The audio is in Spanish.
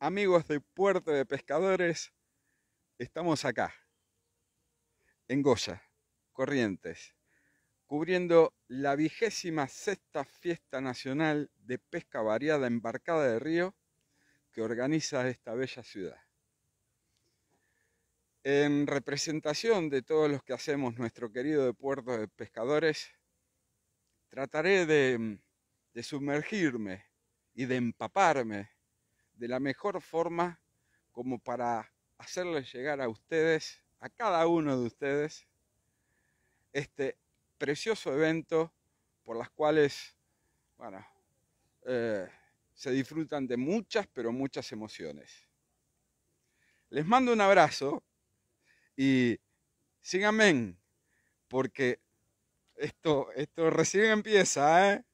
Amigos de Puerto de Pescadores, estamos acá, en Goya, Corrientes, cubriendo la vigésima sexta fiesta nacional de pesca variada embarcada de río que organiza esta bella ciudad. En representación de todos los que hacemos nuestro querido Puerto de Pescadores, trataré de, de sumergirme y de empaparme de la mejor forma como para hacerles llegar a ustedes, a cada uno de ustedes, este precioso evento por las cuales, bueno, eh, se disfrutan de muchas, pero muchas emociones. Les mando un abrazo y síganme, porque esto, esto recién empieza, ¿eh?